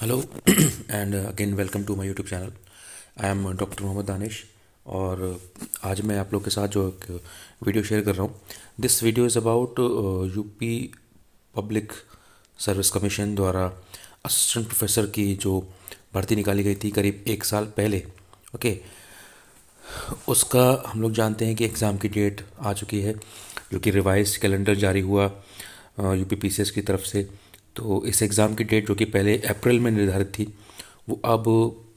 Hello and again welcome to my YouTube channel I am doctor Mohammad Danish और uh, आज मैं आप लोग के साथ जो एक वीडियो uh, शेयर कर रहा हूँ this video is about UP public service commission द्वारा असिस्टेंट प्रोफेसर की जो भर्ती निकाली गई थी करीब एक साल पहले ओके okay. उसका हम लोग जानते हैं कि एग्ज़ाम की डेट आ चुकी है जो कि रिवाइज कैलेंडर जारी हुआ यू uh, पीसीएस की तरफ से तो इस एग्ज़ाम की डेट जो कि पहले अप्रैल में निर्धारित थी वो अब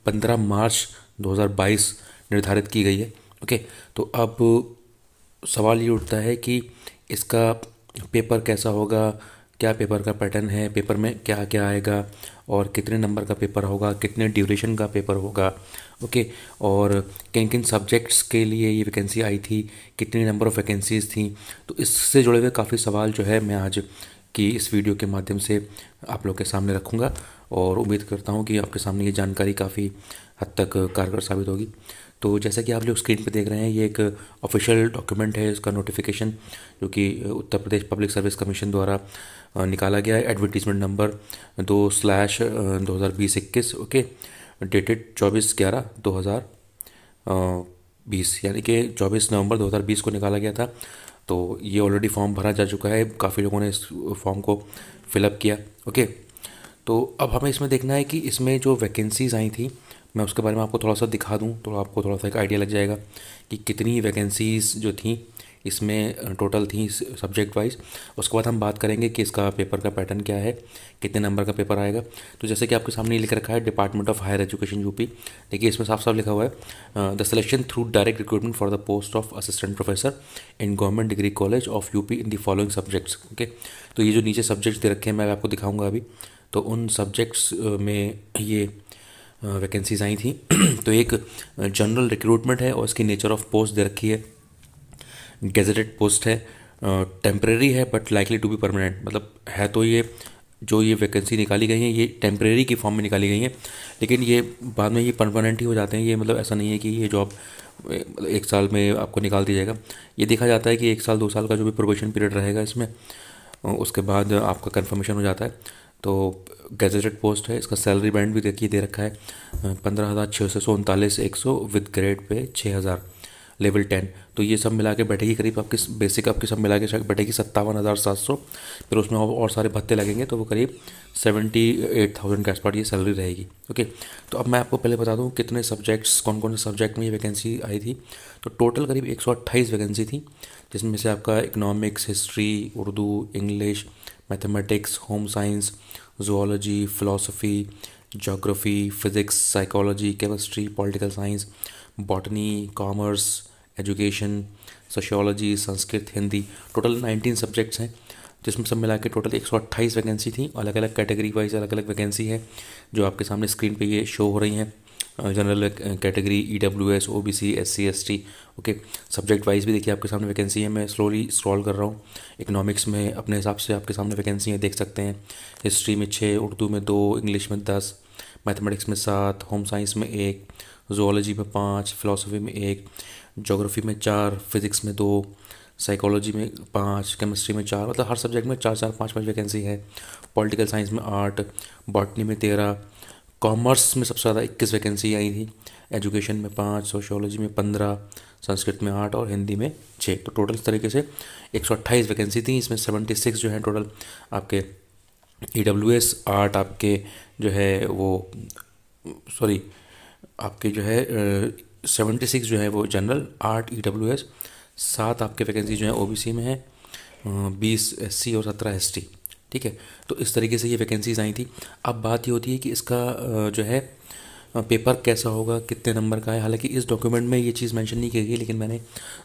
15 मार्च 2022 निर्धारित की गई है ओके तो अब सवाल ये उठता है कि इसका पेपर कैसा होगा क्या पेपर का पैटर्न है पेपर में क्या क्या आएगा और कितने नंबर का पेपर होगा कितने ड्यूरेशन का पेपर होगा ओके और किन किन सब्जेक्ट्स के लिए ये वैकेंसी आई थी कितने नंबर ऑफ़ वैकेंसीज़ थी तो इससे जुड़े हुए काफ़ी सवाल जो है मैं आज कि इस वीडियो के माध्यम से आप लोग के सामने रखूँगा और उम्मीद करता हूँ कि आपके सामने ये जानकारी काफ़ी हद तक कारगर साबित होगी तो जैसा कि आप लोग स्क्रीन पर देख रहे हैं ये एक ऑफिशियल डॉक्यूमेंट है इसका नोटिफिकेशन जो कि Uttar Pradesh public service commission द्वारा निकाला गया है एडवर्टीजमेंट नंबर दो स्लैश दो हज़ार बीस इक्कीस ओके डेटेड चौबीस ग्यारह दो हज़ार बीस यानी कि चौबीस नवंबर दो हज़ार बीस को निकाला गया था तो ये ऑलरेडी फॉर्म भरा जा चुका है काफ़ी लोगों ने इस फॉर्म को फिलअप किया ओके तो अब हमें इसमें देखना है कि इसमें जो वैकेंसीज़ आई थी मैं उसके बारे में आपको थोड़ा सा दिखा दूँ तो आपको थोड़ा सा एक आइडिया लग जाएगा कि कितनी वैकेंसीज़ जो थी इसमें टोटल थी सब्जेक्ट वाइज उसके बाद हम बात करेंगे कि इसका पेपर का पैटर्न क्या है कितने नंबर का पेपर आएगा तो जैसे कि आपके सामने लिख रखा है department of higher education UP देखिए इसमें साफ साफ लिखा हुआ है the selection through direct recruitment for the post of assistant professor in government degree college of UP in the following subjects okay तो ये जो नीचे सब्जेक्ट्स दे रखे हैं मैं आपको दिखाऊंगा अभी तो उन सब्जेक्ट्स में ये वैकेंसीज आई थी तो एक जनरल रिक्रूटमेंट है और इसकी नेचर ऑफ पोस्ट दे रखी है गेजेटेड पोस्ट है टेम्प्रेरी है but likely to be permanent मतलब है तो ये जो ये वैकेंसी निकाली गई है ये टेम्प्रेरी की फॉर्म में निकाली गई है लेकिन ये बाद में ये परमानेंट ही हो जाते हैं ये मतलब ऐसा नहीं है कि ये जॉब मतलब एक साल में आपको निकाल दिया जाएगा ये देखा जाता है कि एक साल दो साल का जो भी प्रोबेशन पीरियड रहेगा इसमें उसके बाद आपका कन्फर्मेशन हो जाता है तो गेजेटेड पोस्ट है इसका सैलरी बैंड भी देखिए दे रखा है पंद्रह हज़ार छः सौ सौ उनतालीस एक सौ विद ग्रेड पे छः हज़ार लेवल टेन तो ये सब मिला के बैठेगी करीब आपकी बेसिक आपकी सब मिला के बैठेगी सत्तावन हज़ार सात सौ फिर उसमें और सारे भत्ते लगेंगे तो वो करीब सेवेंटी एट थाउजेंड के आसपास ये सैलरी रहेगी ओके तो अब मैं आपको पहले बता दूँ कितने सब्जेक्ट्स कौन कौन से सब्जेक्ट में ये वैकेंसी आई थी तो टोटल करीब एक सौ अट्ठाईस वैकेंसी थी जिसमें से आपका economics history Urdu English mathematics home science zoology philosophy geography physics psychology chemistry political science botany commerce education sociology Sanskrit Hindi total 19 subjects हैं जिसमें सब मिला के टोटल एक वैकेंसी थी अलग अलग कैटेगरी वाइज अलग अलग वैकेंसी है जो आपके सामने स्क्रीन पे ये शो हो रही हैं general category E W S O B C S C S T okay subject wise भी देखिए आपके सामने वैकेंसी है मैं स्लोली स्क्रॉल कर रहा हूँ इकोनॉमिक्स में अपने हिसाब से आपके सामने वैकेंसी है देख सकते हैं हिस्ट्री में छः उर्दू में दो इंग्लिश में दस मैथमेटिक्स में सात होम साइंस में एक जोलॉजी में पाँच फिलोसफी में एक जोग्राफ़ी में चार फिज़िक्स में दो साइकोलॉजी में पाँच केमिस्ट्री में चार मतलब हर सब्जेक्ट में चार चार पाँच पाँच वैकेंसी है पॉलिटिकल साइंस में आठ बॉटनी में तेरह कॉमर्स में सबसे ज़्यादा इक्कीस वैकेंसी आई थी एजुकेशन में पाँच सोशोलॉजी में पंद्रह संस्कृत में आठ और हिंदी में छः तो टोटल इस तरीके से एक सौ अट्ठाईस वैकेंसी थी इसमें सेवेंटी सिक्स जो है टोटल आपके ई डब्ल्यू एस आर्ट आपके जो है वो सॉरी आपके जो है सेवेंटी सिक्स जो है वो जनरल आठ ई डब्ल्यू एस सात आपके वैकेंसी जो है ओ बी सी में है बीस एस सी और सत्रह एस टी ठीक है तो इस तरीके से ये वैकेंसीज आई थी अब बात ये होती है कि इसका जो है पेपर कैसा होगा कितने नंबर का है हालांकि इस डॉक्यूमेंट में ये चीज़ मेंशन नहीं की गई लेकिन मैंने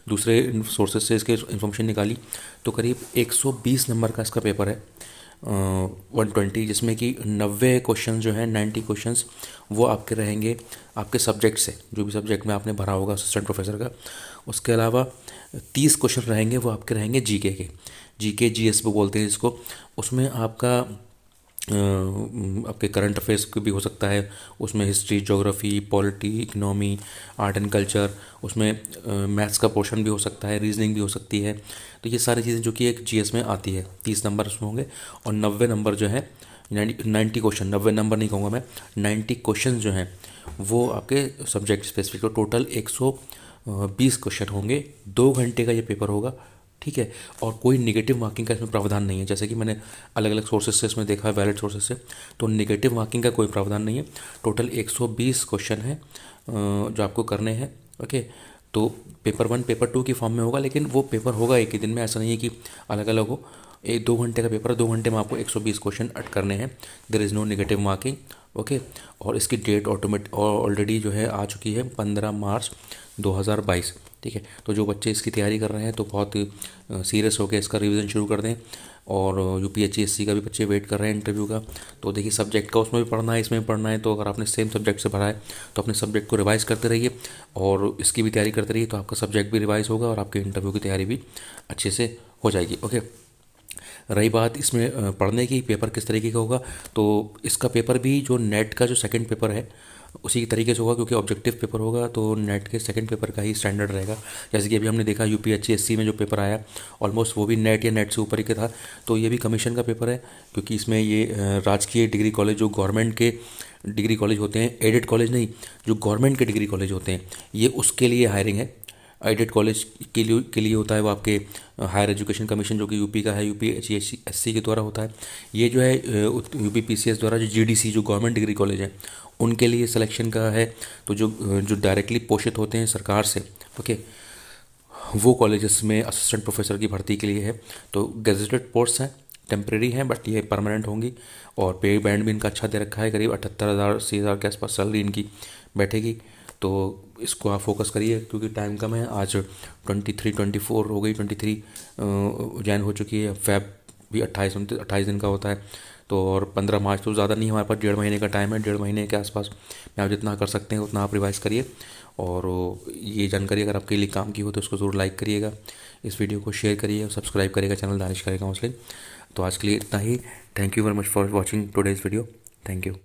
दूसरे सोर्सेज से इसके इन्फॉर्मेशन निकाली तो करीब 120 नंबर का इसका पेपर है वन ट्वेंटी जिसमें कि नब्बे क्वेश्चन जो हैं नाइन्टी क्वेश्चन वो आपके रहेंगे आपके सब्जेक्ट से जो भी सब्जेक्ट में आपने भरा होगा असिस्टेंट प्रोफेसर का उसके अलावा तीस क्वेश्चन रहेंगे वो आपके रहेंगे जी के के जी के जी एस बोलते हैं जिसको उसमें आपका आपके करंट अफेयर्स भी हो सकता है उसमें history geography polity economy art and culture उसमें मैथ्स का पोर्शन भी हो सकता है रीजनिंग भी हो सकती है तो ये सारी चीज़ें जो कि एक जीएस में आती है तीस नंबर उसमें होंगे और नब्बे नंबर जो है नाइन्टी क्वेश्चन नब्बे नंबर नहीं कहूँगा मैं नाइन्टी क्वेश्चन जो हैं वो आपके सब्जेक्ट स्पेसिफिक टोटल एक सौ बीस क्वेश्चन होंगे दो घंटे का ये पेपर होगा ठीक है और कोई निगेटिव मार्किंग का इसमें प्रावधान नहीं है जैसे कि मैंने अलग अलग सोर्सेज से इसमें देखा है वैलिड सोर्सेज से तो निगेटिव मार्किंग का कोई प्रावधान नहीं है टोटल 120 क्वेश्चन है जो आपको करने हैं ओके तो पेपर वन पेपर टू की फॉर्म में होगा लेकिन वो पेपर होगा एक ही दिन में ऐसा नहीं है कि अलग अलग हो एक दो घंटे का पेपर दो घंटे में आपको 120 क्वेश्चन अट करने हैं there is no negative marking okay और इसकी डेट ऑटोमेट ऑलरेडी जो है आ चुकी है 15 मार्च 2022 ठीक है तो जो बच्चे इसकी तैयारी कर रहे हैं तो बहुत सीरियस होकर इसका रिविज़न शुरू कर दें और यू पी का भी बच्चे वेट कर रहे हैं इंटरव्यू का तो देखिए सब्जेक्ट का उसमें भी पढ़ना है इसमें भी पढ़ना है तो अगर आपने सेम सब्जेक्ट से पढ़ा है तो अपने सब्जेक्ट को रिवाइज़ करते रहिए और इसकी भी तैयारी करते रहिए तो आपका सब्जेक्ट भी रिवाइज़ होगा और आपके इंटरव्यू की तैयारी भी अच्छे से हो जाएगी ओके रही बात इसमें पढ़ने की पेपर किस तरीके का होगा तो इसका पेपर भी जो नेट का जो सेकंड पेपर है उसी के तरीके से होगा क्योंकि ऑब्जेक्टिव पेपर होगा तो नेट के सेकंड पेपर का ही स्टैंडर्ड रहेगा जैसे कि अभी हमने देखा यू पी में जो पेपर आया ऑलमोस्ट वो भी नेट या नेट से ऊपर ही था तो ये भी कमीशन का पेपर है क्योंकि इसमें ये राजकीय डिग्री कॉलेज जो गवर्नमेंट के डिग्री कॉलेज होते हैं एडेड कॉलेज नहीं जो गवर्नमेंट के डिग्री कॉलेज होते हैं ये उसके लिए हायरिंग है एडेड कॉलेज के लिए के लिए होता है वो आपके हायर एजुकेशन कमीशन जो कि यूपी का है यूपी एच एस सी के द्वारा होता है ये जो है यूपी पी द्वारा जो जी जो गवर्नमेंट डिग्री कॉलेज है उनके लिए सिलेक्शन का है तो जो जो डायरेक्टली पोषित होते हैं सरकार से ओके वो कॉलेजेस में असिस्टेंट प्रोफेसर की भर्ती के लिए है तो गेजेटेड पोस्ट हैं टेम्प्रेरी हैं बट ये परमानेंट होंगी और पे बैंड भी इनका अच्छा दे रखा है करीब अठहत्तर हज़ार अस्सी हज़ार के आसपास सैलरी इनकी बैठेगी तो इसको आप फोकस करिए क्योंकि टाइम कम है आज ट्वेंटी थ्री ट्वेंटी फोर हो गई ट्वेंटी थ्री जैन हो चुकी है फैब भी अट्ठाईस उनतीस अट्ठाईस दिन का होता है तो और पंद्रह मार्च तो ज़्यादा नहीं हमारे पास डेढ़ महीने का टाइम है डेढ़ महीने के आसपास में आप जितना कर सकते हैं उतना आप रिवाइज़ करिए और ये जानकारी अगर आपके लिए काम की हो तो उसको ज़रूर लाइक करिएगा इस वीडियो को शेयर करिए और सब्सक्राइब करिएगा चैनल दानिश करेगा काउंसलिंग तो आज के लिए इतना ही thank you very much for watching today's video thank you